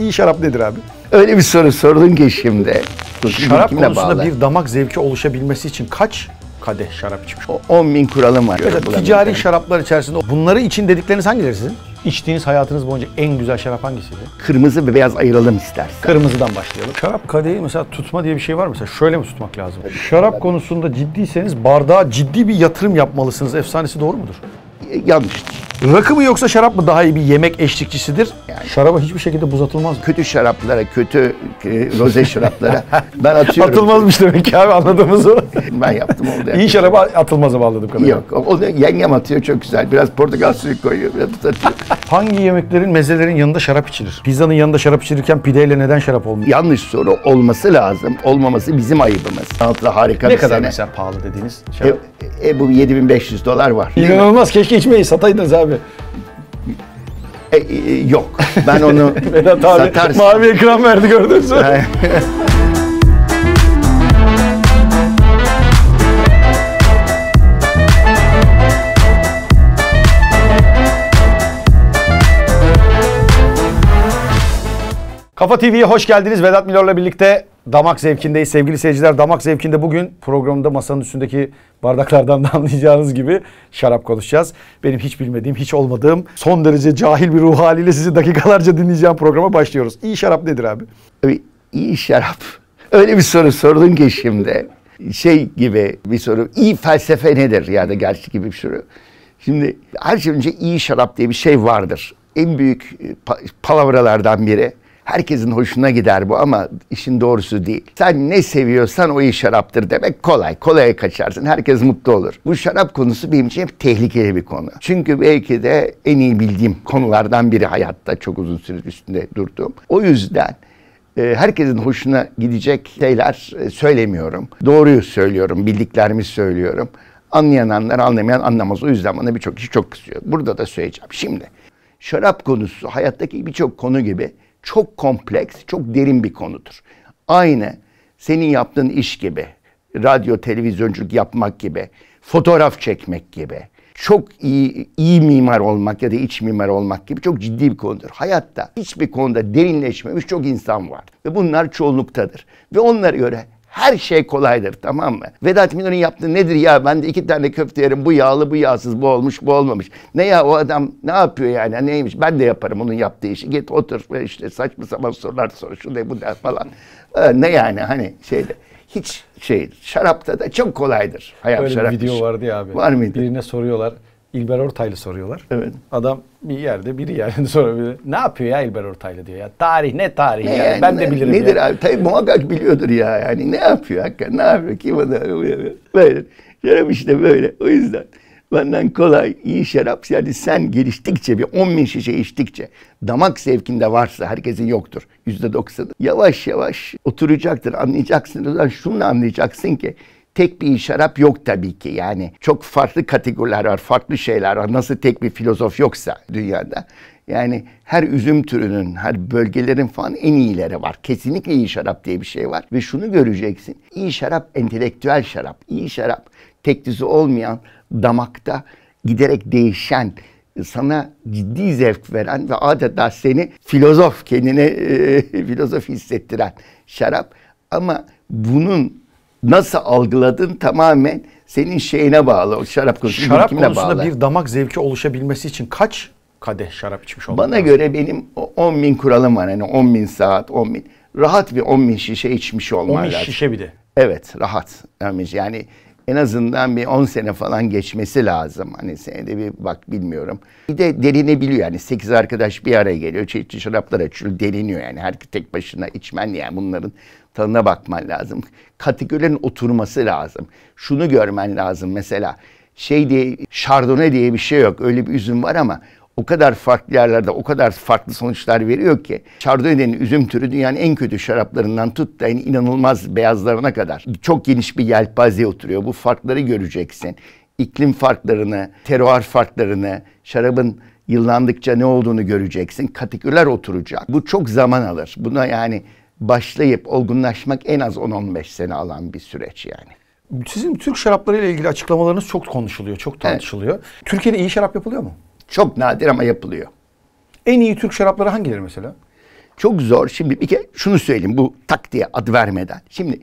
İyi şarap nedir abi? Öyle bir soru sordun ki şimdi. Dur, şarap konusunda bağlı. bir damak zevki oluşabilmesi için kaç kadeh şarap içmiş? 10 bin kuralım var. Evet, ticari şaraplar içerisinde bunları için dedikleriniz hangileri sizin? İçtiğiniz hayatınız boyunca en güzel şarap hangisiydi? Kırmızı ve beyaz ayıralım istersen. Kırmızıdan başlayalım. Şarap kadehi mesela tutma diye bir şey var mı? Mesela şöyle mi tutmak lazım? Tabii. Şarap Tabii. konusunda ciddiyseniz bardağa ciddi bir yatırım yapmalısınız. Efsanesi doğru mudur? E, yanlış. Rakı mı yoksa şarap mı daha iyi bir yemek eşlikçisidir? Yani Şaraba hiçbir şekilde buz atılmaz. kötü şaraplara, kötü e, roze şaraplara ben atıyorum. Atılmazmış demek ki abi anladığımız o. Ben yaptım oldu. yani. İyi şaraba atılmaz ama anladığım Yok. O Oluyor. Yengem atıyor çok güzel. Biraz portakal suyu koyuyor. Biraz tuz atıyor. Hangi yemeklerin, mezelerin yanında şarap içilir? Pizzanın yanında şarap içilirken pideyle neden şarap olmuyor? Yanlış soru olması lazım. Olmaması bizim ayıbımız. Sanatla harika Ne bir kadar sene. mesela pahalı dediğiniz şarap? E, e, bu 7500 dolar var. İnanılmaz keşke içmeyi sataydınız abi mi? E, e, yok. Ben onu Vedat abi satarsın. mavi ekran verdi gördünüz mü? Kafa TV'ye hoş geldiniz. Vedat Milor'la birlikte damak zevkindeyiz. Sevgili seyirciler damak zevkinde bugün programda masanın üstündeki Bardaklardan da anlayacağınız gibi şarap konuşacağız. Benim hiç bilmediğim, hiç olmadığım, son derece cahil bir ruh haliyle sizi dakikalarca dinleyeceğim programa başlıyoruz. İyi şarap nedir abi? Abi iyi şarap. Öyle bir soru sordun ki şimdi. Şey gibi bir soru. İyi felsefe nedir? Yani gerçek gibi bir soru. Şimdi her şey önce iyi şarap diye bir şey vardır. En büyük e, palavralardan biri. Herkesin hoşuna gider bu ama işin doğrusu değil. Sen ne seviyorsan o iyi şaraptır demek kolay. Kolaya kaçarsın. Herkes mutlu olur. Bu şarap konusu benim için hep tehlikeli bir konu. Çünkü belki de en iyi bildiğim konulardan biri hayatta çok uzun süre üstünde durduğum. O yüzden e, herkesin hoşuna gidecek şeyler e, söylemiyorum. Doğruyu söylüyorum, bildiklerimi söylüyorum. Anlayanlar anlamayan anlamaz. O yüzden bana birçok kişi çok kızıyor. Burada da söyleyeceğim. Şimdi şarap konusu hayattaki birçok konu gibi çok kompleks, çok derin bir konudur. Aynı senin yaptığın iş gibi, radyo, televizyonculuk yapmak gibi, fotoğraf çekmek gibi, çok iyi, iyi mimar olmak ya da iç mimar olmak gibi çok ciddi bir konudur. Hayatta hiçbir konuda derinleşmemiş çok insan var. Ve bunlar çoğunluktadır. Ve onlara göre her şey kolaydır tamam mı? Vedat Milor'un yaptığı nedir ya ben de iki tane köfte yerim bu yağlı bu yağsız bu olmuş bu olmamış. Ne ya o adam ne yapıyor yani neymiş ben de yaparım onun yaptığı işi git otur ve işte saçma sapan sorular sor şu ne bu ne falan. Ee, ne yani hani şeyde hiç şey şarapta da çok kolaydır hayat Öyle bir video vardı ya abi. Var mıydı? Birine soruyorlar İlber Ortaylı soruyorlar. Evet. Adam bir yerde biri yerinde sorabilir. Ne yapıyor ya İlber Ortaylı diyor ya. Tarih ne tarih ne yani? yani ben de bilirim. Nedir ya. abi? Tabii muhakkak biliyordur ya yani. Ne yapıyor hakikaten? Ne yapıyor? Kim o da böyle. Şarap işte böyle. O yüzden benden kolay iyi şarap. Yani sen geliştikçe bir 10 bin şişe içtikçe damak zevkinde varsa herkesin yoktur. Yüzde doksanı. Yavaş yavaş oturacaktır anlayacaksın. O zaman şunu anlayacaksın ki tek bir şarap yok tabii ki. Yani çok farklı kategoriler var, farklı şeyler var. Nasıl tek bir filozof yoksa dünyada. Yani her üzüm türünün, her bölgelerin falan en iyileri var. Kesinlikle iyi şarap diye bir şey var. Ve şunu göreceksin. İyi şarap entelektüel şarap. İyi şarap tek düzü olmayan, damakta giderek değişen, sana ciddi zevk veren ve adeta seni filozof, kendine e, filozof hissettiren şarap. Ama bunun nasıl algıladın tamamen senin şeyine bağlı. O şarap konusunda Şarap konusunda bağlı. bir damak zevki oluşabilmesi için kaç kadeh şarap içmiş olmak Bana lazım? göre benim 10 bin kuralım var. Yani 10 bin saat, 10 bin. Rahat bir 10 bin şişe içmiş olman 10 bin şişe bir de. Evet rahat. Yani en azından bir 10 sene falan geçmesi lazım. Hani senede bir bak bilmiyorum. Bir de derinebiliyor yani 8 arkadaş bir araya geliyor. Çeşitli şaraplar açıyor deriniyor yani. herkes tek başına içmen yani bunların tanına bakman lazım. kategorilerin oturması lazım. Şunu görmen lazım mesela. Şey diye, şardone diye bir şey yok. Öyle bir üzüm var ama o kadar farklı yerlerde o kadar farklı sonuçlar veriyor ki. Chardonnay denen üzüm türü dünyanın en kötü şaraplarından tut da yani inanılmaz beyazlarına kadar. Çok geniş bir yelpaze oturuyor. Bu farkları göreceksin. İklim farklarını, terroir farklarını, şarabın yıllandıkça ne olduğunu göreceksin. Kategoriler oturacak. Bu çok zaman alır. Buna yani başlayıp olgunlaşmak en az 10-15 sene alan bir süreç yani. Sizin Türk şarapları ile ilgili açıklamalarınız çok konuşuluyor, çok tartışılıyor. Evet. Türkiye'de iyi şarap yapılıyor mu? Çok nadir ama yapılıyor. En iyi Türk şarapları hangileri mesela? Çok zor. Şimdi bir kere şunu söyleyeyim bu tak ad vermeden. Şimdi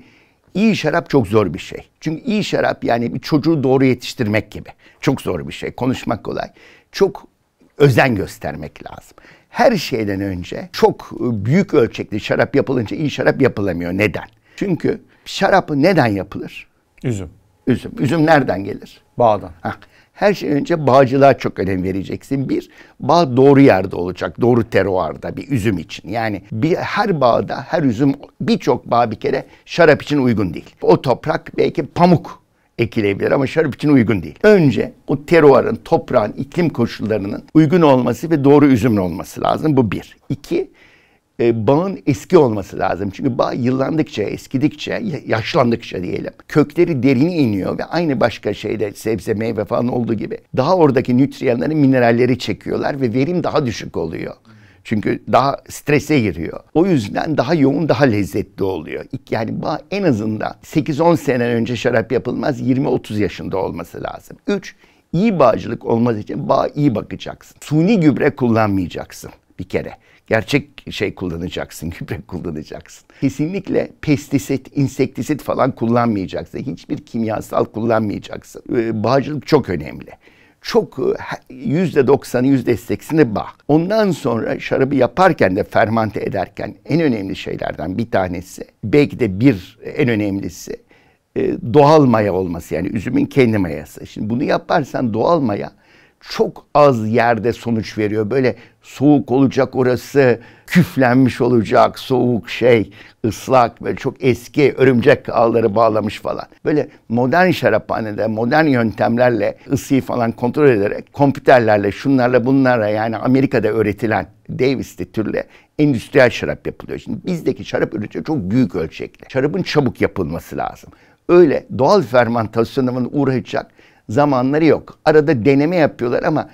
iyi şarap çok zor bir şey. Çünkü iyi şarap yani bir çocuğu doğru yetiştirmek gibi. Çok zor bir şey. Konuşmak kolay. Çok özen göstermek lazım her şeyden önce çok e, büyük ölçekli şarap yapılınca iyi şarap yapılamıyor. Neden? Çünkü şarap neden yapılır? Üzüm. Üzüm. Üzüm nereden gelir? Bağdan. Heh. Her şeyden önce bağcılığa çok önem vereceksin. Bir, bağ doğru yerde olacak. Doğru teruarda bir üzüm için. Yani bir, her bağda, her üzüm, birçok bağ bir kere şarap için uygun değil. O toprak belki pamuk ekilebilir ama şarap için uygun değil. Önce o teruarın, toprağın, iklim koşullarının uygun olması ve doğru üzümün olması lazım. Bu bir. İki, e, bağın eski olması lazım. Çünkü bağ yıllandıkça, eskidikçe, yaşlandıkça diyelim. Kökleri derine iniyor ve aynı başka şeyde sebze, meyve falan olduğu gibi. Daha oradaki nütriyenleri, mineralleri çekiyorlar ve verim daha düşük oluyor. Çünkü daha strese giriyor. O yüzden daha yoğun, daha lezzetli oluyor. Yani en azından 8-10 sene önce şarap yapılmaz, 20-30 yaşında olması lazım. 3. İyi bağcılık olması için bağ iyi bakacaksın. Suni gübre kullanmayacaksın bir kere. Gerçek şey kullanacaksın, gübre kullanacaksın. Kesinlikle pestisit, insektisit falan kullanmayacaksın. Hiçbir kimyasal kullanmayacaksın. Ee, bağcılık çok önemli çok e, yüzde doksanı yüzde seksini bak. Ondan sonra şarabı yaparken de fermante ederken en önemli şeylerden bir tanesi belki de bir e, en önemlisi e, doğal maya olması yani üzümün kendi mayası. Şimdi bunu yaparsan doğal maya çok az yerde sonuç veriyor. Böyle soğuk olacak orası, küflenmiş olacak, soğuk şey, ıslak ve çok eski örümcek ağları bağlamış falan. Böyle modern şaraphanede, modern yöntemlerle ısıyı falan kontrol ederek, kompüterlerle, şunlarla bunlara yani Amerika'da öğretilen Davis'te türle endüstriyel şarap yapılıyor. Şimdi bizdeki şarap üretici çok büyük ölçekli. Şarabın çabuk yapılması lazım. Öyle doğal fermantasyonuna uğrayacak zamanları yok. Arada deneme yapıyorlar ama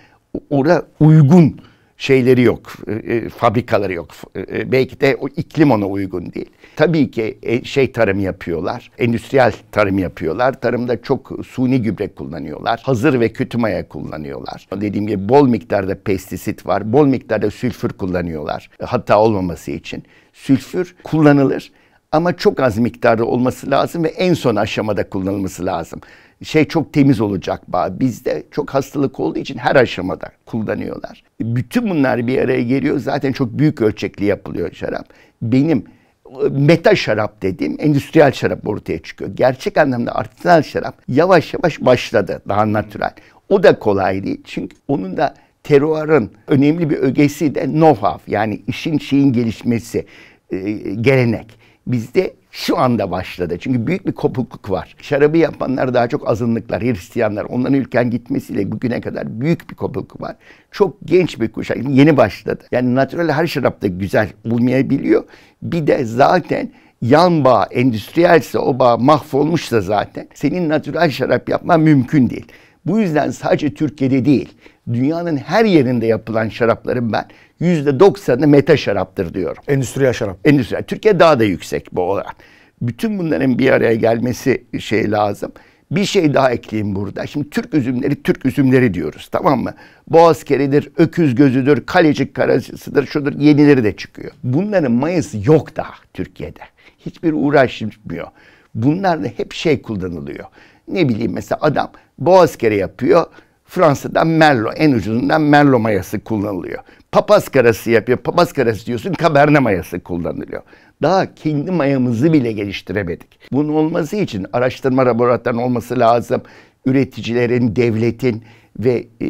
orada uygun şeyleri yok, e, e fabrikaları yok. E, e, belki de o iklim ona uygun değil. Tabii ki e, şey tarım yapıyorlar, endüstriyel tarım yapıyorlar. Tarımda çok suni gübre kullanıyorlar, hazır ve kötü maya kullanıyorlar. Dediğim gibi bol miktarda pestisit var, bol miktarda sülfür kullanıyorlar. E, hatta olmaması için. Sülfür kullanılır ama çok az miktarda olması lazım ve en son aşamada kullanılması lazım şey çok temiz olacak. Bizde çok hastalık olduğu için her aşamada kullanıyorlar. Bütün bunlar bir araya geliyor. Zaten çok büyük ölçekli yapılıyor şarap. Benim e, meta şarap dediğim endüstriyel şarap ortaya çıkıyor. Gerçek anlamda artisanal şarap yavaş yavaş başladı daha natürel. O da kolay değil çünkü onun da teruarın önemli bir ögesi de know-how yani işin şeyin gelişmesi, e, gelenek. Bizde şu anda başladı. Çünkü büyük bir kopukluk var. Şarabı yapanlar daha çok azınlıklar, Hristiyanlar. Onların ülken gitmesiyle bugüne kadar büyük bir kopukluk var. Çok genç bir kuşak yeni başladı. Yani natürel her da güzel olmayabiliyor. Bir de zaten yan bağ endüstriyelse o bağ da zaten senin natürel şarap yapman mümkün değil. Bu yüzden sadece Türkiye'de değil, dünyanın her yerinde yapılan şarapların ben Yüzde %90'ı meta şaraptır diyorum Endüstriyel şarap. Endüstriyel. Türkiye daha da yüksek bu olarak. Bütün bunların bir araya gelmesi şey lazım. Bir şey daha ekleyeyim burada. Şimdi Türk üzümleri Türk üzümleri diyoruz tamam mı? Boğaz keridir, öküz gözüdür, kalecik karasıdır, şudur yenileri de çıkıyor. Bunların mayası yok daha Türkiye'de. Hiçbir uğraşmıyor. Bunlar da hep şey kullanılıyor. Ne bileyim mesela adam boğaz kere yapıyor Fransa'dan Merlo, en ucundan Merlo mayası kullanılıyor. Papaz karası yapıyor. Papaz karası diyorsun kaberne mayası kullanılıyor. Daha kendi mayamızı bile geliştiremedik. Bunun olması için araştırma laboratuvarının olması lazım. Üreticilerin, devletin ve e,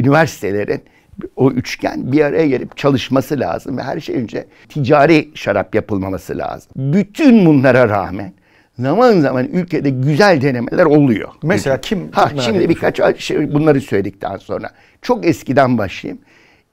üniversitelerin o üçgen bir araya gelip çalışması lazım ve her şey önce ticari şarap yapılmaması lazım. Bütün bunlara rağmen zaman zaman ülkede güzel denemeler oluyor. Mesela kim? Ha, şimdi birkaç şey, bunları söyledikten sonra çok eskiden başlayayım.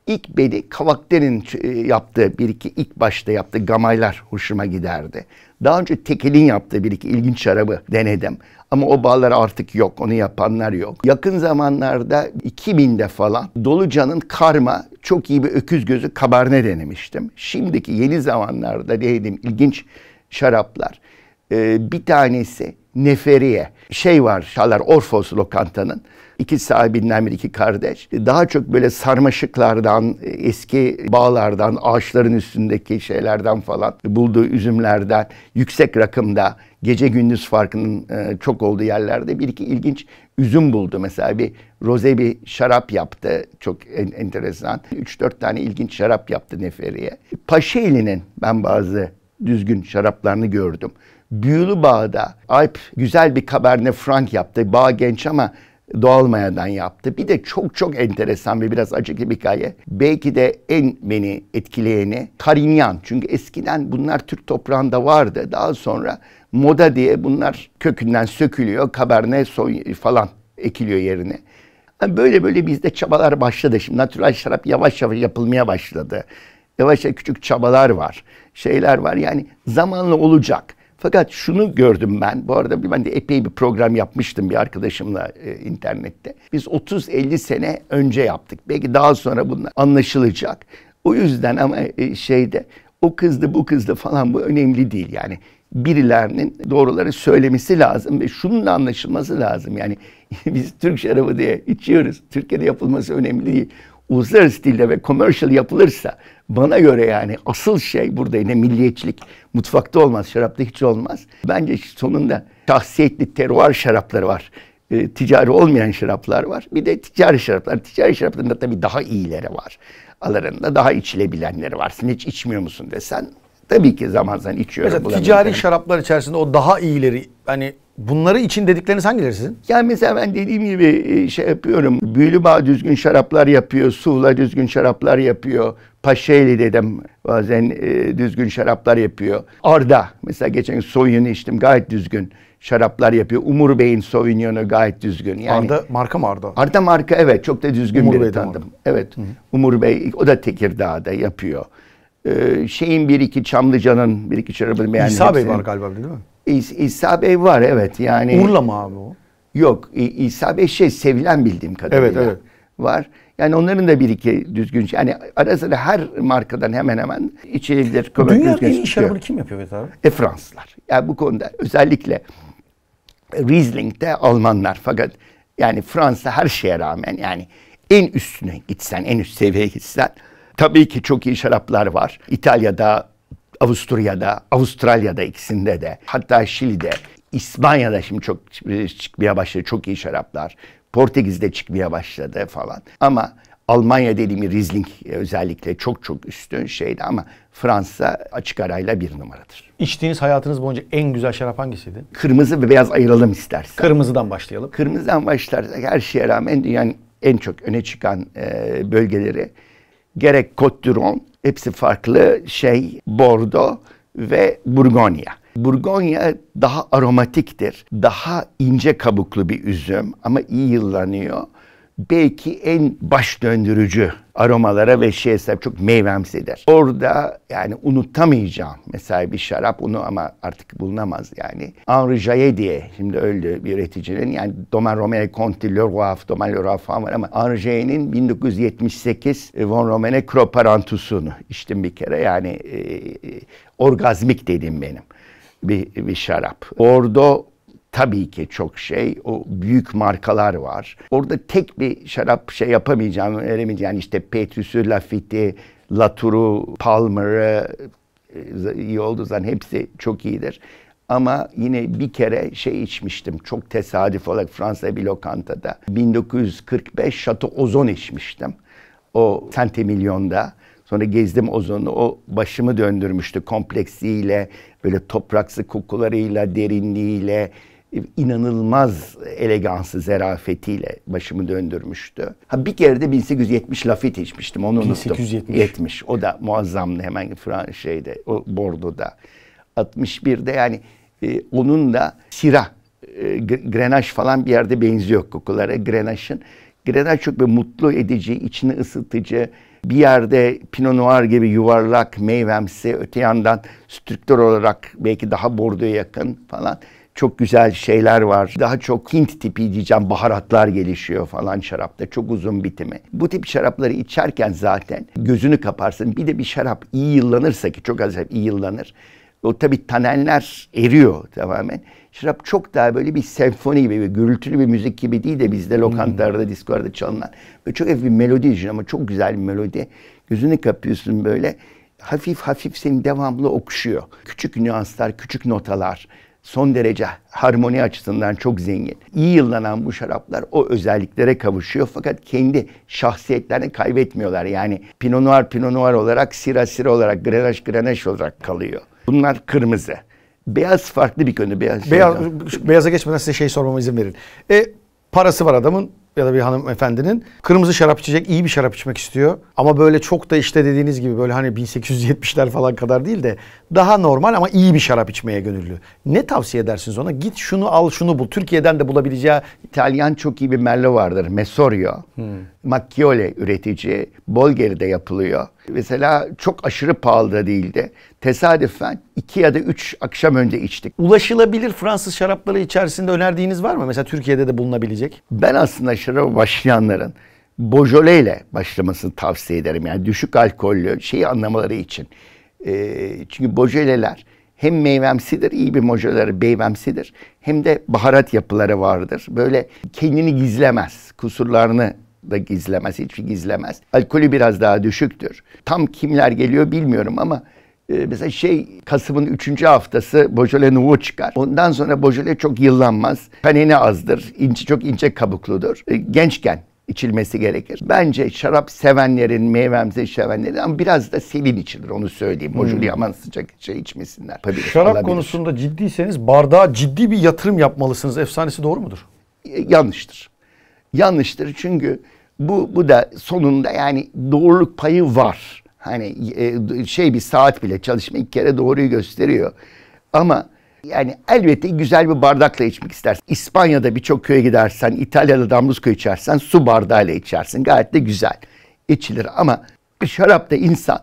İlk beni Kavakter'in e, yaptığı bir iki ilk başta yaptığı gamaylar hoşuma giderdi. Daha önce Tekel'in yaptığı bir iki ilginç şarabı denedim. Ama o bağlar artık yok. Onu yapanlar yok. Yakın zamanlarda 2000'de falan Dolucan'ın Karma çok iyi bir öküz gözü kabarne denemiştim. Şimdiki yeni zamanlarda dediğim ilginç şaraplar e, bir tanesi Neferiye. Şey var Şalar Orfos lokantanın. İki sahibinden bir iki kardeş. Daha çok böyle sarmaşıklardan, e, eski bağlardan, ağaçların üstündeki şeylerden falan bulduğu üzümlerden yüksek rakımda gece gündüz farkının e, çok olduğu yerlerde bir iki ilginç üzüm buldu. Mesela bir roze bir şarap yaptı. Çok en, enteresan. 3-4 tane ilginç şarap yaptı Neferiye. Paşeli'nin ben bazı düzgün şaraplarını gördüm. Büyülü Bağ'da Alp güzel bir Cabernet Franc yaptı. Bağ genç ama doğal mayadan yaptı. Bir de çok çok enteresan ve biraz acıklı bir hikaye. Belki de en beni etkileyeni Karinyan. Çünkü eskiden bunlar Türk toprağında vardı. Daha sonra moda diye bunlar kökünden sökülüyor. Cabernet falan ekiliyor yerine. böyle böyle bizde çabalar başladı. Şimdi natural şarap yavaş yavaş yapılmaya başladı. Yavaş yavaş küçük çabalar var. Şeyler var yani zamanla olacak. Fakat şunu gördüm ben. Bu arada ben de epey bir program yapmıştım bir arkadaşımla e, internette. Biz 30-50 sene önce yaptık. Belki daha sonra bunlar anlaşılacak. O yüzden ama e, şeyde o kızdı bu kızdı falan bu önemli değil yani. Birilerinin doğruları söylemesi lazım ve şunun da anlaşılması lazım. Yani biz Türk şarabı diye içiyoruz. Türkiye'de yapılması önemli değil. Uluslararası dilde ve commercial yapılırsa bana göre yani asıl şey burada yine milliyetçilik. Mutfakta olmaz, şarapta hiç olmaz. Bence sonunda şahsiyetli terroir şarapları var. E, ticari olmayan şaraplar var. Bir de ticari şaraplar. Ticari şaraplarında tabii daha iyileri var. Alarında daha içilebilenleri var. Sen hiç içmiyor musun desen tabii ki zaman zaman içiyorum. Mesela ticari şaraplar içerisinde o daha iyileri hani Bunları için dedikleriniz hangileri sizin? Yani mesela ben dediğim gibi e, şey yapıyorum. Büyülü bağ düzgün şaraplar yapıyor. Suvla düzgün şaraplar yapıyor. Taşşehirli dedim. bazen e, düzgün şaraplar yapıyor. Arda mesela geçen gün içtim gayet düzgün şaraplar yapıyor. Umur Bey'in Sauvignon'u gayet düzgün. Yani, Arda marka mı Arda? Arda marka evet çok da düzgün Umur bir tanıdım. Evet Hı-hı. Umur Bey o da Tekirdağ'da yapıyor. Ee, şeyin bir iki Çamlıca'nın bir iki şarabı beğendim. İsa hepsini. Bey var galiba değil mi? İs- İsa Bey var evet yani. Urla mı abi o? Yok İ- İsa Bey şey sevilen bildiğim kadarıyla. Evet evet. Var. Yani onların da bir iki düzgün şey. yani ara sıra her markadan hemen hemen içeridir. Dünyanın en iyi şarabını kim yapıyor Vedat abi? E Fransızlar. Yani bu konuda özellikle Riesling'de Almanlar fakat yani Fransa her şeye rağmen yani en üstüne gitsen, en üst seviyeye gitsen tabii ki çok iyi şaraplar var. İtalya'da, Avusturya'da, Avustralya'da ikisinde de hatta Şili'de İspanya'da şimdi çok çıkmaya başladı çok iyi şaraplar. Portekiz'de çıkmaya başladı falan. Ama Almanya dilimi Riesling özellikle çok çok üstün şeydi ama Fransa açık arayla bir numaradır. İçtiğiniz hayatınız boyunca en güzel şarap hangisiydi? Kırmızı ve beyaz ayıralım istersen. Kırmızıdan başlayalım. Kırmızıdan başlarsak her şeye rağmen dünyanın en çok öne çıkan e, bölgeleri gerek Côte hepsi farklı şey Bordeaux ve Burgonya. Burgonya daha aromatiktir. Daha ince kabuklu bir üzüm ama iyi yıllanıyor. Belki en baş döndürücü aromalara ve şeye sahip çok meyvemsidir. Orada yani unutamayacağım mesela bir şarap onu ama artık bulunamaz yani. Henri Jaye diye şimdi öldü bir üreticinin yani Domaine Romaine Conti Le Roif, Domaine Le Roif falan var ama Henri Jaye'nin 1978 Von Romaine Croparantus'unu içtim bir kere yani e, e orgazmik dedim benim bir, bir şarap. Ordo tabii ki çok şey. O büyük markalar var. Orada tek bir şarap şey yapamayacağım, öneremeyeceğim. Yani işte Petrus'u, Lafitte Latour'u, Palmer'ı e, iyi oldu zaten hepsi çok iyidir. Ama yine bir kere şey içmiştim. Çok tesadüf olarak Fransa bir lokantada. 1945 Chateau Ozon içmiştim. O Sante Milyon'da. Sonra gezdim ozonu. O başımı döndürmüştü kompleksiyle, böyle topraksı kokularıyla, derinliğiyle, inanılmaz elegansı, zerafetiyle başımı döndürmüştü. Ha bir kere de 1870 Lafite içmiştim, onu 1870. unuttum. 1870. O da muazzamdı hemen Fran şeyde, o Bordo'da. 61'de yani e, onun da Sira, e, Grenache falan bir yerde benziyor kokulara. Grenache'ın Grenache çok bir mutlu edici, içini ısıtıcı, bir yerde Pinot Noir gibi yuvarlak, meyvemsi, öte yandan strüktür olarak belki daha bordoya yakın falan. Çok güzel şeyler var. Daha çok Hint tipi diyeceğim baharatlar gelişiyor falan şarapta. Çok uzun bitimi. Bu tip şarapları içerken zaten gözünü kaparsın. Bir de bir şarap iyi yıllanırsa ki çok az iyi yıllanır. O tabii tanenler eriyor tamamen. Şarap çok daha böyle bir senfoni gibi, bir gürültülü bir müzik gibi değil de bizde hmm. lokantalarda, hmm. diskolarda çalınan. Böyle çok hafif bir melodi için ama çok güzel bir melodi. Gözünü kapıyorsun böyle. Hafif hafif seni devamlı okşuyor. Küçük nüanslar, küçük notalar. Son derece harmoni açısından çok zengin. İyi yıllanan bu şaraplar o özelliklere kavuşuyor fakat kendi şahsiyetlerini kaybetmiyorlar. Yani Pinot Noir Pinot Noir olarak, Sira Sira olarak, Grenache Grenache olarak kalıyor. Bunlar kırmızı. Beyaz farklı bir konu. Beyaz, şey Beyaz şeyden. beyaza geçmeden size şey sormama izin verin. E, parası var adamın ya da bir hanımefendinin kırmızı şarap içecek, iyi bir şarap içmek istiyor. Ama böyle çok da işte dediğiniz gibi böyle hani 1870'ler falan kadar değil de daha normal ama iyi bir şarap içmeye gönüllü. Ne tavsiye edersiniz ona? Git şunu al, şunu bul. Türkiye'den de bulabileceği İtalyan çok iyi bir merlo vardır. Mesorio. Hmm. Macchiole üretici. Bolgeri'de yapılıyor. Mesela çok aşırı pahalı da değildi. Tesadüfen iki ya da üç akşam önce içtik. Ulaşılabilir Fransız şarapları içerisinde önerdiğiniz var mı? Mesela Türkiye'de de bulunabilecek. Ben aslında şaraba başlayanların bojole ile başlamasını tavsiye ederim. Yani düşük alkollü şeyi anlamaları için. E, çünkü Beaujolais'ler hem meyvemsidir, iyi bir mojoları beyvemsidir. Hem de baharat yapıları vardır. Böyle kendini gizlemez, kusurlarını da gizlemez, hiçbir gizlemez. Alkolü biraz daha düşüktür. Tam kimler geliyor bilmiyorum ama e, mesela şey Kasım'ın 3. haftası Beaujolais Nouveau çıkar. Ondan sonra Beaujolais çok yıllanmaz. Kaneni azdır. İnce, çok ince kabukludur. E, gençken içilmesi gerekir. Bence şarap sevenlerin, meyvemizi sevenlerin ama biraz da selin içilir onu söyleyeyim. Mojuli hmm. aman sıcak şey içmesinler. Tabii, şarap olabilir. konusunda ciddiyseniz bardağa ciddi bir yatırım yapmalısınız. Efsanesi doğru mudur? E, yanlıştır yanlıştır. Çünkü bu, bu da sonunda yani doğruluk payı var. Hani e, şey bir saat bile çalışma iki kere doğruyu gösteriyor. Ama yani elbette güzel bir bardakla içmek istersin. İspanya'da birçok köye gidersen, İtalya'da damluzko içersen su bardağıyla içersin. Gayet de güzel içilir ama şarapta insan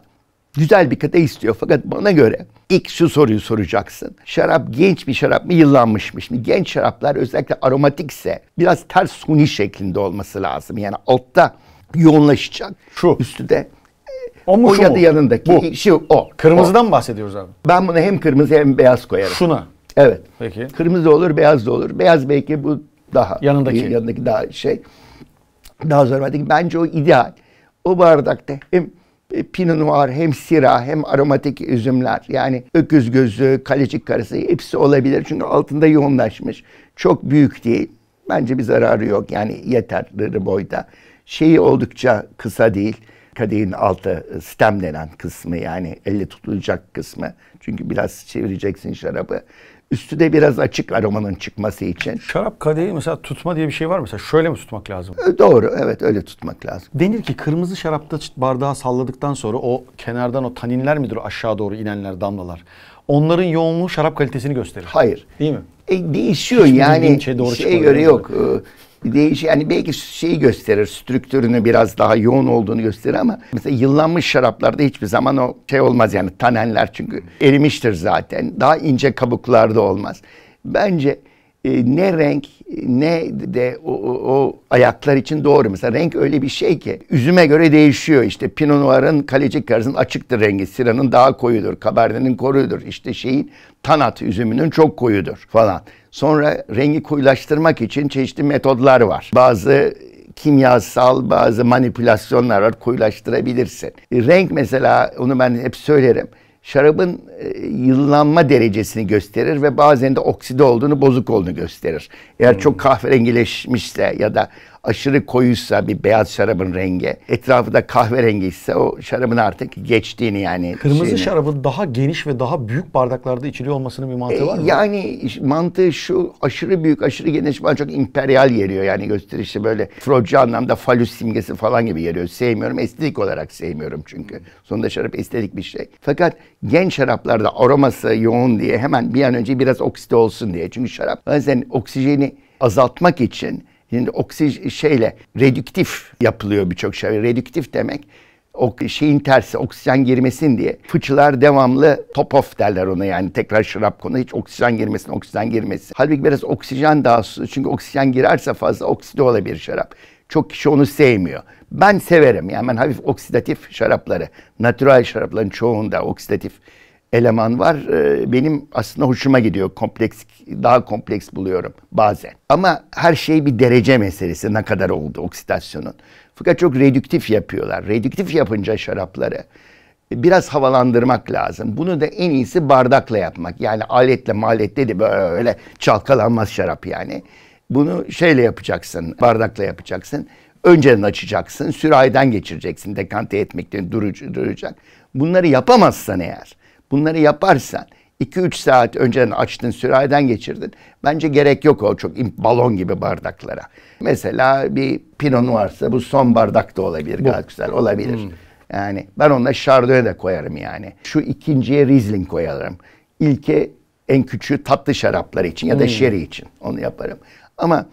güzel bir kadeh istiyor. Fakat bana göre İlk şu soruyu soracaksın. Şarap genç bir şarap mı, yıllanmış mı? Genç şaraplar özellikle aromatikse biraz ters suni şeklinde olması lazım. Yani altta yoğunlaşacak. Şu. Üstü de o e, mu o şu ya mu? da yanındaki. Bu. Şu şey o. Kırmızıdan o. mı bahsediyoruz abi? Ben bunu hem kırmızı hem beyaz koyarım. Şuna. Evet. Peki. Kırmızı olur, beyaz da olur. Beyaz belki bu daha. Yanındaki. Yanındaki daha şey. Daha sonra bence o ideal. O bardakta hem e, Pinot Noir hem sira hem aromatik üzümler yani öküz gözü, kalecik karısı hepsi olabilir. Çünkü altında yoğunlaşmış. Çok büyük değil. Bence bir zararı yok yani yeterli boyda. Şeyi oldukça kısa değil. Kadehin altı e, stem denen kısmı yani elle tutulacak kısmı. Çünkü biraz çevireceksin şarabı. Üstü de biraz açık aromanın çıkması için. Şarap kadehi mesela tutma diye bir şey var mı? Mesela şöyle mi tutmak lazım? Ee, doğru evet öyle tutmak lazım. Denir ki kırmızı şarapta bardağı salladıktan sonra o kenardan o taninler midir o aşağı doğru inenler damlalar? Onların yoğunluğu şarap kalitesini gösterir. Hayır. Değil mi? E, değişiyor Hiç yani. Şey doğru şeye göre yok. Ee, değişik yani belki şeyi gösterir strüktürünü biraz daha yoğun olduğunu gösterir ama mesela yıllanmış şaraplarda hiçbir zaman o şey olmaz yani tanenler çünkü erimiştir zaten. Daha ince kabuklarda olmaz. Bence e, ne renk ne de o, o, o ayaklar için doğru. Mesela renk öyle bir şey ki üzüme göre değişiyor. İşte Pinot Noir'ın kalecik karısının açıktır rengi. Sira'nın daha koyudur. Kabardet'in korudur. İşte şeyin Tanat üzümünün çok koyudur falan. Sonra rengi koyulaştırmak için çeşitli metodlar var. Bazı kimyasal bazı manipülasyonlar var koyulaştırabilirsin. E, renk mesela onu ben hep söylerim şarabın e, yıllanma derecesini gösterir ve bazen de okside olduğunu, bozuk olduğunu gösterir. Eğer hmm. çok kahverengileşmişse ya da aşırı koyuysa bir beyaz şarabın rengi, etrafı da kahverengi ise o şarabın artık geçtiğini yani. Kırmızı şeyini. şarabın daha geniş ve daha büyük bardaklarda içiliyor olmasının bir mantığı e, var mı? Yani mantığı şu aşırı büyük, aşırı geniş bana çok imperial geliyor yani gösterişli böyle Freudcu anlamda falüs simgesi falan gibi geliyor. Sevmiyorum, estetik olarak sevmiyorum çünkü. Sonunda şarap estetik bir şey. Fakat genç şaraplarda aroması yoğun diye hemen bir an önce biraz oksite olsun diye. Çünkü şarap bazen oksijeni azaltmak için Şimdi oksijen şeyle redüktif yapılıyor birçok şey. Redüktif demek o şeyin tersi oksijen girmesin diye fıçılar devamlı top off derler ona yani tekrar şarap konu hiç oksijen girmesin oksijen girmesin. Halbuki biraz oksijen daha çünkü oksijen girerse fazla okside olabilir şarap. Çok kişi onu sevmiyor. Ben severim yani ben hafif oksidatif şarapları. Natural şarapların çoğunda oksidatif eleman var. Ee, benim aslında hoşuma gidiyor. Kompleks, daha kompleks buluyorum bazen. Ama her şey bir derece meselesi. Ne kadar oldu oksidasyonun. Fakat çok redüktif yapıyorlar. Redüktif yapınca şarapları biraz havalandırmak lazım. Bunu da en iyisi bardakla yapmak. Yani aletle maletle de böyle çalkalanmaz şarap yani. Bunu şeyle yapacaksın, bardakla yapacaksın. Önceden açacaksın, sürahiden geçireceksin, dekante etmekten durucu, duracak. Bunları yapamazsan eğer, Bunları yaparsan 2-3 saat önceden açtın, sürahiden geçirdin. Bence gerek yok o çok balon gibi bardaklara. Mesela bir pinon varsa bu son bardak da olabilir bu. gayet güzel olabilir. Hmm. Yani ben onunla Chardonnay da koyarım yani. Şu ikinciye Riesling koyarım. İlke en küçüğü tatlı şaraplar için ya da hmm. şeri için onu yaparım. Ama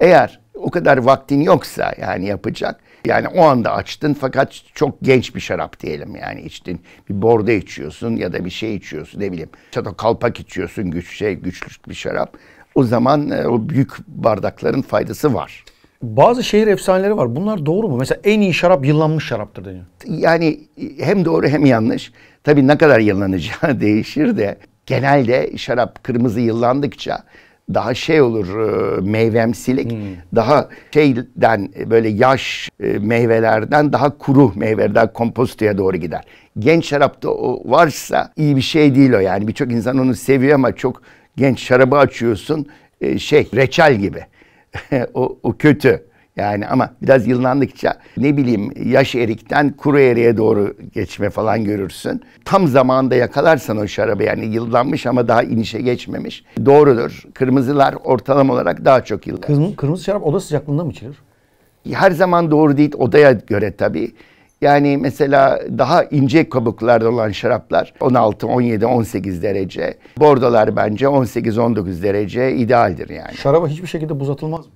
eğer o kadar vaktin yoksa yani yapacak yani o anda açtın fakat çok genç bir şarap diyelim yani içtin. Bir bordo içiyorsun ya da bir şey içiyorsun ne bileyim. Çato kalpak içiyorsun güç şey güçlü bir şarap. O zaman e, o büyük bardakların faydası var. Bazı şehir efsaneleri var. Bunlar doğru mu? Mesela en iyi şarap yıllanmış şaraptır deniyor. Yani e, hem doğru hem yanlış. Tabii ne kadar yıllanacağı değişir de genelde şarap kırmızı yıllandıkça daha şey olur e, meyvemsilik. Hmm. Daha şeyden e, böyle yaş e, meyvelerden daha kuru meyvelerden kompostoya doğru gider. Genç şarapta o varsa iyi bir şey değil o yani. Birçok insan onu seviyor ama çok genç şarabı açıyorsun şey reçel gibi. o, o kötü. Yani ama biraz yıllandıkça ne bileyim yaş erikten kuru eriye doğru geçme falan görürsün. Tam zamanda yakalarsan o şarabı yani yıldanmış ama daha inişe geçmemiş. Doğrudur. Kırmızılar ortalama olarak daha çok yıllanır. Kırmızı, kırmızı şarap oda sıcaklığında mı içilir? Her zaman doğru değil odaya göre tabii. Yani mesela daha ince kabuklarda olan şaraplar 16, 17, 18 derece. Bordolar bence 18-19 derece idealdir yani. Şaraba hiçbir şekilde buz atılmaz mı?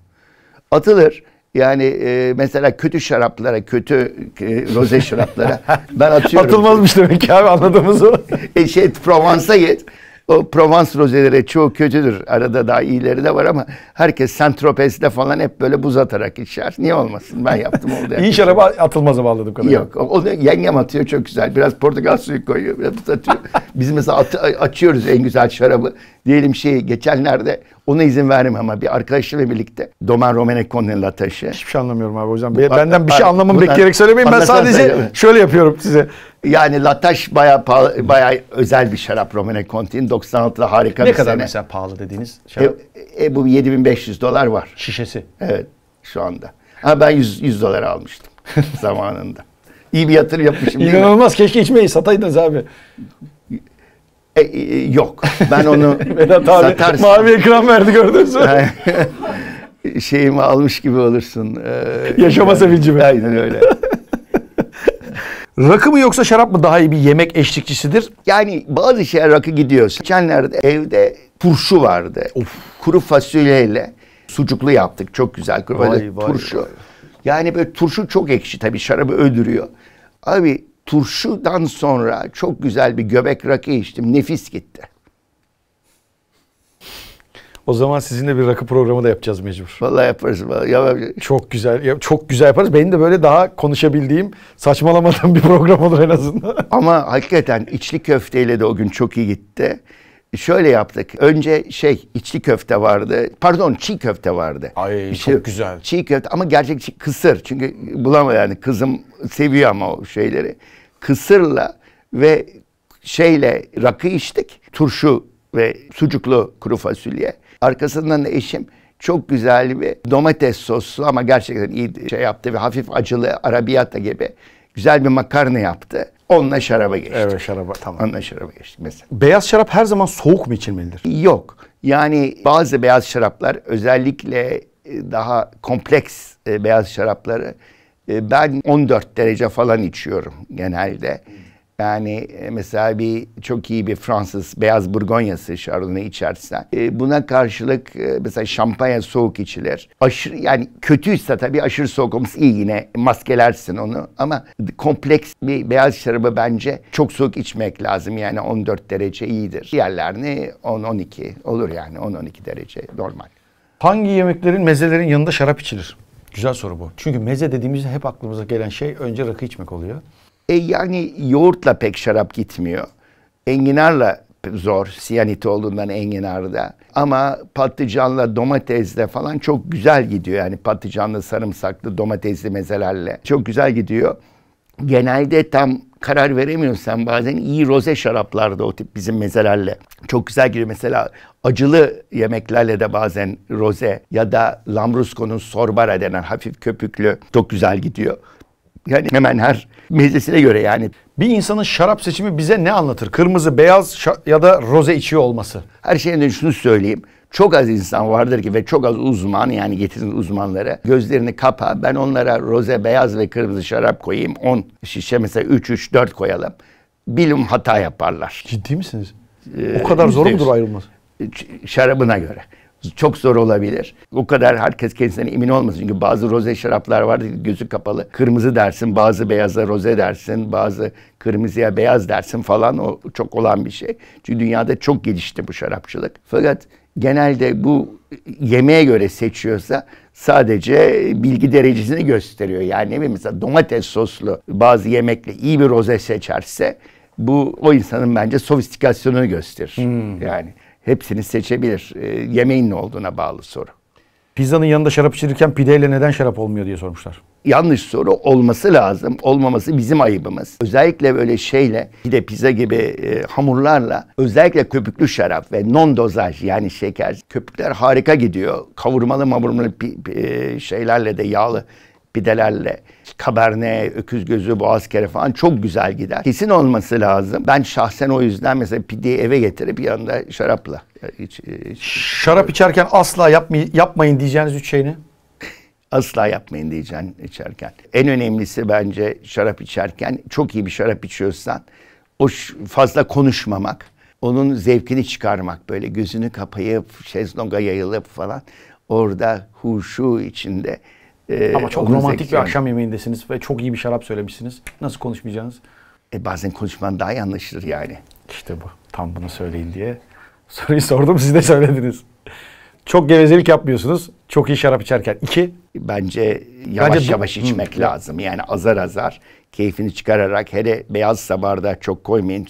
Atılır. Yani e, mesela kötü şaraplara, kötü e, roze şaraplara ben atıyorum. Atılmazmış demek ki abi anladığımız o. e şey Provence'a git. O Provence rozeleri çoğu kötüdür. Arada daha iyileri de var ama herkes Santropes'te falan hep böyle buz atarak içer. Niye olmasın? Ben yaptım oldu. İyi şaraba atılmaz ama anladım kadarıyla. Yok. Onu yengem atıyor çok güzel. Biraz portakal suyu koyuyor. Biraz atıyor. Biz mesela at, açıyoruz en güzel şarabı diyelim şey geçenlerde ona izin vermem ama bir arkadaşımla birlikte Domen Romanek Kondel Lataş'ı. Hiçbir şey anlamıyorum abi hocam. Benden bir şey anlamam bekleyerek söylemeyin. Ben sadece şöyle yapıyorum size. Yani Lataş baya bayağı özel bir şarap Romanek Conti'nin 96'da harika ne bir sene. Ne kadar mesela pahalı dediğiniz şarap? E, e, bu 7500 dolar var. Şişesi. Evet şu anda. Ha ben 100, 100 dolar almıştım zamanında. İyi bir yatırım yapmışım. İnanılmaz keşke içmeyi sataydınız abi. E, e, yok. Ben onu Vedat abi satarsın. mavi ekran verdi gördünüz mü? Şeyimi almış gibi olursun. Ee, Yaşama yani, sevincimi. Aynen öyle. Rakı mı yoksa şarap mı daha iyi bir yemek eşlikçisidir? Yani bazı şeyler rakı gidiyor. Geçenlerde evde turşu vardı. Of. Kuru fasulyeyle sucuklu yaptık. Çok güzel. Kuru vay, turşu. Vay. Yani böyle turşu çok ekşi tabii şarabı öldürüyor. Abi turşudan sonra çok güzel bir göbek rakı içtim. Nefis gitti. O zaman sizinle bir rakı programı da yapacağız mecbur. Vallahi yaparız. Vallahi yaparız. Çok güzel. çok güzel yaparız. Benim de böyle daha konuşabildiğim, saçmalamadan bir program olur en azından. Ama hakikaten içli köfteyle de o gün çok iyi gitti şöyle yaptık. Önce şey içli köfte vardı. Pardon çiğ köfte vardı. Ay Bir çok güzel. Çiğ köfte ama gerçek çiğ- kısır. Çünkü bulamadı yani kızım seviyor ama o şeyleri. Kısırla ve şeyle rakı içtik. Turşu ve sucuklu kuru fasulye. Arkasından da eşim çok güzel bir domates soslu ama gerçekten iyi şey yaptı ve hafif acılı arabiyata gibi Güzel bir makarna yaptı. Onunla şaraba geçtik. Evet şaraba tamam. Onunla şaraba geçtik mesela. Beyaz şarap her zaman soğuk mu içilmelidir? Yok. Yani bazı beyaz şaraplar özellikle e, daha kompleks e, beyaz şarapları e, ben 14 derece falan içiyorum genelde. Yani e, mesela bir çok iyi bir Fransız beyaz burgonyası şarlını içersen. E, buna karşılık e, mesela şampanya soğuk içilir. Aşırı yani kötüyse tabii aşırı soğuk olması iyi yine maskelersin onu. Ama kompleks bir beyaz şarabı bence çok soğuk içmek lazım. Yani 14 derece iyidir. Diğerlerini 10-12 olur yani 10-12 derece normal. Hangi yemeklerin mezelerin yanında şarap içilir? Güzel soru bu. Çünkü meze dediğimizde hep aklımıza gelen şey önce rakı içmek oluyor. E yani yoğurtla pek şarap gitmiyor. Enginarla zor. Siyanit olduğundan enginarda. Ama patlıcanla domatesle falan çok güzel gidiyor. Yani patlıcanlı, sarımsaklı, domatesli mezelerle. Çok güzel gidiyor. Genelde tam karar veremiyorsan bazen iyi roze şaraplarda o tip bizim mezelerle. Çok güzel gidiyor. Mesela acılı yemeklerle de bazen roze ya da Lambrusco'nun sorbara denen hafif köpüklü çok güzel gidiyor. Yani hemen her meclisine göre yani. Bir insanın şarap seçimi bize ne anlatır? Kırmızı, beyaz ya da roze içiyor olması. Her şeyden önce şunu söyleyeyim. Çok az insan vardır ki ve çok az uzman yani getirin uzmanları. Gözlerini kapa ben onlara roze, beyaz ve kırmızı şarap koyayım. 10 şişe mesela 3, 3, 4 koyalım. Bilim hata yaparlar. Ciddi misiniz? Ee, o kadar zor mudur ayrılması? Şarabına göre çok zor olabilir. O kadar herkes kendisine emin olmasın. Çünkü bazı roze şaraplar var gözü kapalı. Kırmızı dersin, bazı beyaza roze dersin, bazı kırmızıya beyaz dersin falan o çok olan bir şey. Çünkü dünyada çok gelişti bu şarapçılık. Fakat genelde bu yemeğe göre seçiyorsa sadece bilgi derecesini gösteriyor. Yani ne bileyim mesela domates soslu bazı yemekle iyi bir roze seçerse bu o insanın bence sofistikasyonunu gösterir. Hmm. Yani hepsini seçebilir. E, yemeğin ne olduğuna bağlı soru. Pizzanın yanında şarap içirirken pideyle neden şarap olmuyor diye sormuşlar. Yanlış soru olması lazım. Olmaması bizim ayıbımız. Özellikle böyle şeyle pide pizza gibi e, hamurlarla özellikle köpüklü şarap ve non dozaj yani şeker. Köpükler harika gidiyor. Kavurmalı mamurmalı pi, pi, e, şeylerle de yağlı pidelerle kaberne, öküz gözü, boğaz kere falan çok güzel gider. Kesin olması lazım. Ben şahsen o yüzden mesela pideyi eve getirip yanında şarapla. Hiç, e, hiç, e, Şarap içerken asla yapmayın, yapmayın diyeceğiniz üç şey ne? asla yapmayın diyeceğin içerken. En önemlisi bence şarap içerken çok iyi bir şarap içiyorsan o fazla konuşmamak, onun zevkini çıkarmak böyle gözünü kapayıp şezlonga yayılıp falan orada huşu içinde ee, Ama çok romantik zevklerini. bir akşam yemeğindesiniz ve çok iyi bir şarap söylemişsiniz. Nasıl konuşmayacaksınız? E, bazen konuşman daha iyi anlaşılır yani. İşte bu. Tam bunu söyleyin diye soruyu sordum siz de söylediniz. Çok gevezelik yapmıyorsunuz. Çok iyi şarap içerken. İki. Bence yavaş Bence, yavaş içmek hı. lazım. Yani azar azar keyfini çıkararak hele beyaz sabarda çok koymayın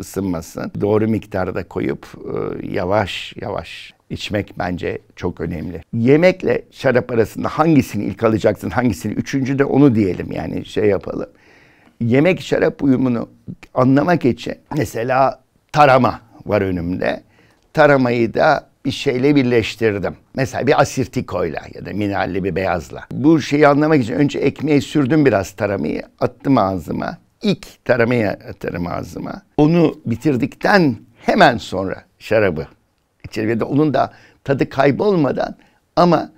ısınmasın. Doğru miktarda koyup e, yavaş yavaş içmek bence çok önemli. Yemekle şarap arasında hangisini ilk alacaksın, hangisini üçüncü de onu diyelim yani şey yapalım. Yemek şarap uyumunu anlamak için mesela tarama var önümde. Taramayı da bir şeyle birleştirdim. Mesela bir asirtikoyla ya da mineralli bir beyazla. Bu şeyi anlamak için önce ekmeğe sürdüm biraz taramayı, attım ağzıma. İlk taramaya atarım ağzıma. Onu bitirdikten hemen sonra şarabı çevrede onun da tadı kaybolmadan ama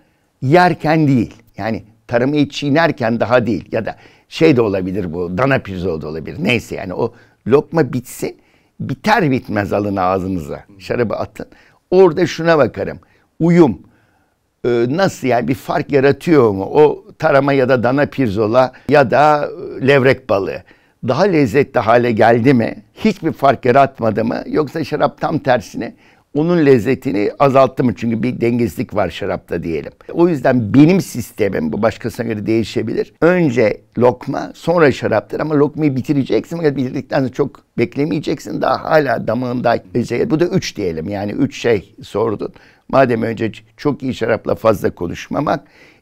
yerken değil. Yani taramayı çiğnerken daha değil ya da şey de olabilir bu dana pirzola da olabilir neyse yani o lokma bitsin biter bitmez alın ağzınıza şarabı atın orada şuna bakarım uyum e, nasıl yani bir fark yaratıyor mu o tarama ya da dana pirzola ya da e, levrek balığı daha lezzetli hale geldi mi hiçbir fark yaratmadı mı yoksa şarap tam tersine onun lezzetini azalttı mı? Çünkü bir dengesizlik var şarapta diyelim. O yüzden benim sistemim, bu başkasına göre değişebilir. Önce lokma, sonra şaraptır ama lokmayı bitireceksin. Fakat bitirdikten sonra çok beklemeyeceksin. Daha hala damağında. Şey- bu da üç diyelim yani üç şey sordun. Madem önce çok iyi şarapla fazla konuşmamak,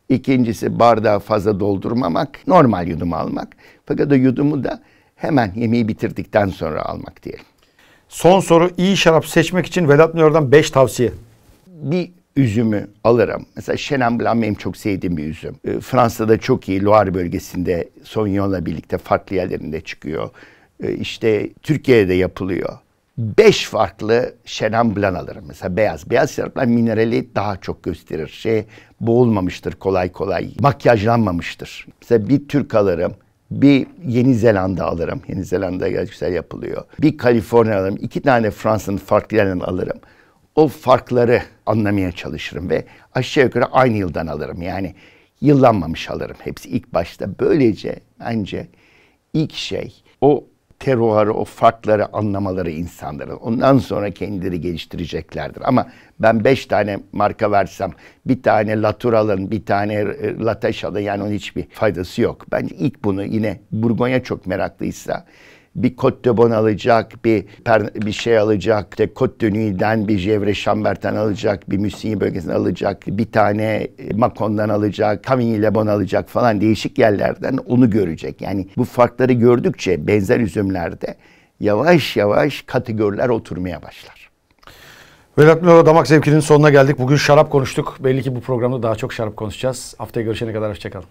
ikincisi bardağı fazla doldurmamak, normal yudum almak. Fakat o yudumu da hemen yemeği bitirdikten sonra almak diyelim. Son soru iyi şarap seçmek için Vedat Milor'dan 5 tavsiye. Bir üzümü alırım. Mesela Chenin Blanc benim çok sevdiğim bir üzüm. Ee, Fransa'da çok iyi. Loire bölgesinde Sauvignon'la birlikte farklı yerlerinde çıkıyor. Ee, işte Türkiye'de yapılıyor. Beş farklı Chenin Blanc alırım. Mesela beyaz. Beyaz şaraplar minerali daha çok gösterir. Şey boğulmamıştır kolay kolay. Makyajlanmamıştır. Mesela bir Türk alırım. Bir Yeni Zelanda alırım. Yeni Zelanda'ya gayet güzel yapılıyor. Bir Kaliforniya alırım. iki tane Fransa'nın farklı yerinden alırım. O farkları anlamaya çalışırım ve aşağı yukarı aynı yıldan alırım. Yani yıllanmamış alırım. Hepsi ilk başta. Böylece bence ilk şey o terörü, o farkları anlamaları insanların. Ondan sonra kendileri geliştireceklerdir. Ama ben beş tane marka versem, bir tane Latural'ın, bir tane e, Lataşal'ın yani onun hiçbir faydası yok. Bence ilk bunu yine Burgonya çok meraklıysa bir Côte Bon alacak, bir bir şey alacak, de Côte de bir Jevre Chambertin alacak, bir Müsigny bölgesinden alacak, bir tane e, makondan alacak, Camille Le Bon alacak falan değişik yerlerden onu görecek. Yani bu farkları gördükçe benzer üzümlerde yavaş yavaş kategoriler oturmaya başlar. Vedat Milor'a damak zevkinin sonuna geldik. Bugün şarap konuştuk. Belli ki bu programda daha çok şarap konuşacağız. Haftaya görüşene kadar hoşçakalın.